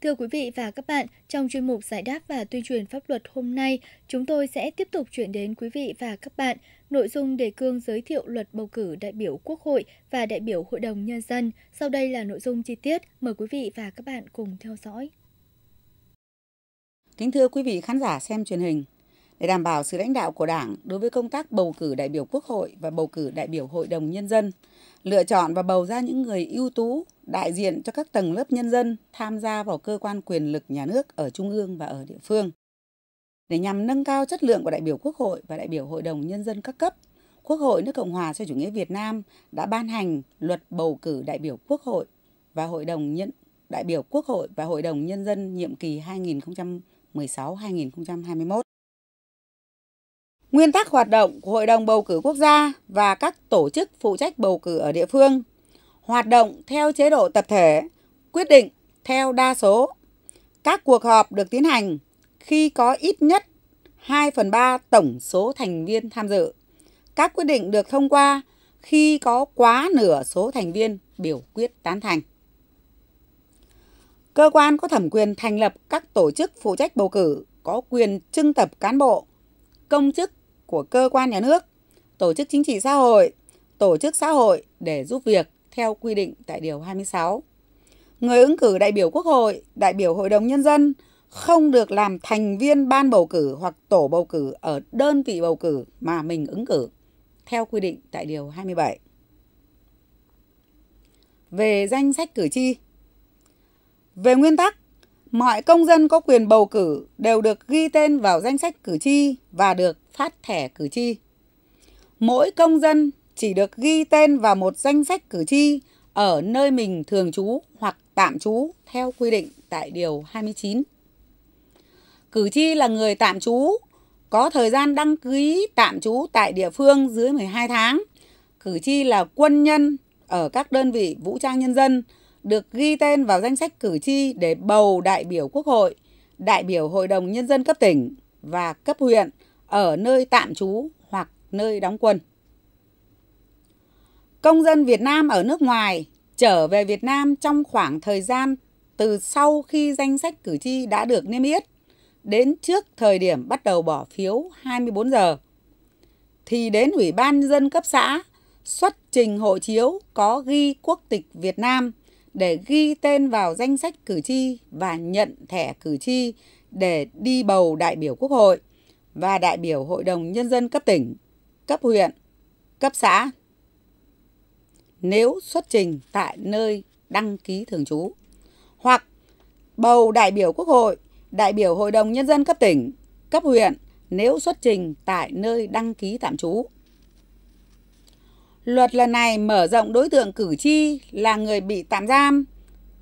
Thưa quý vị và các bạn, trong chuyên mục giải đáp và tuyên truyền pháp luật hôm nay, chúng tôi sẽ tiếp tục chuyển đến quý vị và các bạn nội dung đề cương giới thiệu luật bầu cử đại biểu Quốc hội và đại biểu Hội đồng Nhân dân. Sau đây là nội dung chi tiết. Mời quý vị và các bạn cùng theo dõi. Kính thưa quý vị khán giả xem truyền hình, để đảm bảo sự lãnh đạo của Đảng đối với công tác bầu cử đại biểu Quốc hội và bầu cử đại biểu Hội đồng Nhân dân, lựa chọn và bầu ra những người ưu tú đại diện cho các tầng lớp nhân dân tham gia vào cơ quan quyền lực nhà nước ở trung ương và ở địa phương. Để nhằm nâng cao chất lượng của đại biểu Quốc hội và đại biểu Hội đồng Nhân dân các cấp, Quốc hội nước Cộng hòa xã chủ nghĩa Việt Nam đã ban hành luật bầu cử đại biểu Quốc hội và Hội đồng Nhân đại biểu Quốc hội và Hội đồng Nhân dân nhiệm kỳ 2016-2021 nguyên tắc hoạt động của Hội đồng bầu cử quốc gia và các tổ chức phụ trách bầu cử ở địa phương, hoạt động theo chế độ tập thể, quyết định theo đa số. Các cuộc họp được tiến hành khi có ít nhất 2 phần 3 tổng số thành viên tham dự. Các quyết định được thông qua khi có quá nửa số thành viên biểu quyết tán thành. Cơ quan có thẩm quyền thành lập các tổ chức phụ trách bầu cử có quyền trưng tập cán bộ, công chức của cơ quan nhà nước, tổ chức chính trị xã hội, tổ chức xã hội để giúp việc theo quy định tại Điều 26. Người ứng cử đại biểu Quốc hội, đại biểu Hội đồng Nhân dân không được làm thành viên ban bầu cử hoặc tổ bầu cử ở đơn vị bầu cử mà mình ứng cử, theo quy định tại Điều 27. Về danh sách cử tri Về nguyên tắc, mọi công dân có quyền bầu cử đều được ghi tên vào danh sách cử tri và được phát thẻ cử tri. Mỗi công dân chỉ được ghi tên vào một danh sách cử tri ở nơi mình thường trú hoặc tạm trú theo quy định tại điều 29. Cử tri là người tạm trú có thời gian đăng ký tạm trú tại địa phương dưới 12 tháng. Cử tri là quân nhân ở các đơn vị vũ trang nhân dân được ghi tên vào danh sách cử tri để bầu đại biểu Quốc hội, đại biểu Hội đồng Nhân dân cấp tỉnh và cấp huyện ở nơi tạm trú hoặc nơi đóng quân. Công dân Việt Nam ở nước ngoài trở về Việt Nam trong khoảng thời gian từ sau khi danh sách cử tri đã được niêm yết đến trước thời điểm bắt đầu bỏ phiếu 24 giờ thì đến Ủy ban dân cấp xã xuất trình hộ chiếu có ghi quốc tịch Việt Nam để ghi tên vào danh sách cử tri và nhận thẻ cử tri để đi bầu đại biểu Quốc hội và đại biểu Hội đồng Nhân dân cấp tỉnh, cấp huyện, cấp xã nếu xuất trình tại nơi đăng ký thường trú hoặc bầu đại biểu Quốc hội, đại biểu Hội đồng Nhân dân cấp tỉnh, cấp huyện nếu xuất trình tại nơi đăng ký tạm trú Luật lần này mở rộng đối tượng cử tri là người bị tạm giam,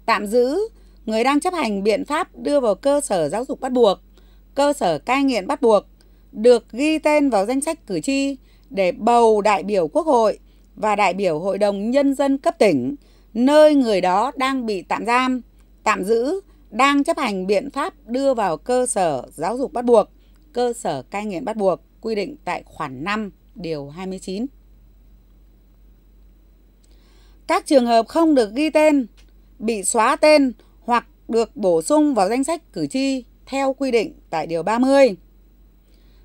tạm giữ, người đang chấp hành biện pháp đưa vào cơ sở giáo dục bắt buộc, cơ sở cai nghiện bắt buộc, được ghi tên vào danh sách cử tri để bầu đại biểu Quốc hội và đại biểu Hội đồng Nhân dân cấp tỉnh, nơi người đó đang bị tạm giam, tạm giữ, đang chấp hành biện pháp đưa vào cơ sở giáo dục bắt buộc, cơ sở cai nghiện bắt buộc quy định tại khoản 5 điều 29. Các trường hợp không được ghi tên, bị xóa tên hoặc được bổ sung vào danh sách cử tri theo quy định tại Điều 30.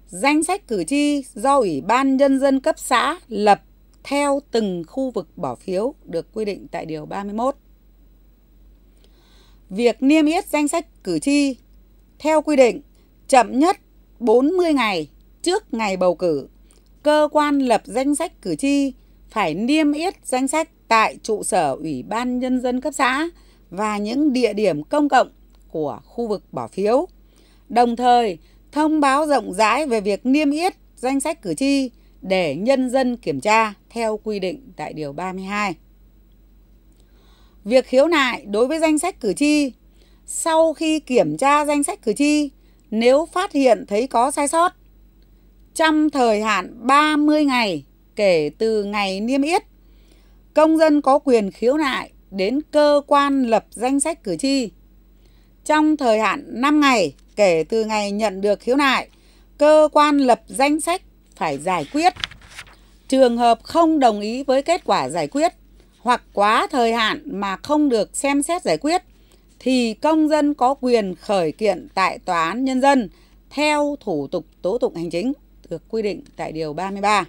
Danh sách cử tri do Ủy ban Nhân dân cấp xã lập theo từng khu vực bỏ phiếu được quy định tại Điều 31. Việc niêm yết danh sách cử tri theo quy định chậm nhất 40 ngày trước ngày bầu cử, cơ quan lập danh sách cử tri phải niêm yết danh sách tại trụ sở Ủy ban Nhân dân cấp xã và những địa điểm công cộng của khu vực bỏ phiếu. Đồng thời, thông báo rộng rãi về việc niêm yết danh sách cử tri để nhân dân kiểm tra theo quy định tại Điều 32. Việc khiếu nại đối với danh sách cử tri Sau khi kiểm tra danh sách cử tri, nếu phát hiện thấy có sai sót, trong thời hạn 30 ngày kể từ ngày niêm yết, Công dân có quyền khiếu nại đến cơ quan lập danh sách cử tri. Trong thời hạn 5 ngày kể từ ngày nhận được khiếu nại, cơ quan lập danh sách phải giải quyết. Trường hợp không đồng ý với kết quả giải quyết hoặc quá thời hạn mà không được xem xét giải quyết thì công dân có quyền khởi kiện tại tòa án nhân dân theo thủ tục tố tụng hành chính được quy định tại điều 33.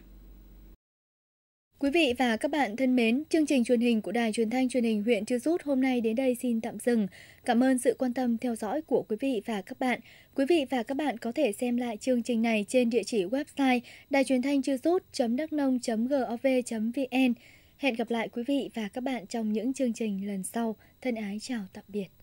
Quý vị và các bạn thân mến, chương trình truyền hình của Đài Truyền thanh Truyền hình huyện Chư Sút hôm nay đến đây xin tạm dừng. Cảm ơn sự quan tâm theo dõi của quý vị và các bạn. Quý vị và các bạn có thể xem lại chương trình này trên địa chỉ website đài truyền thanh chư sút.đắk nông.gov.vn. Hẹn gặp lại quý vị và các bạn trong những chương trình lần sau. Thân ái chào tạm biệt.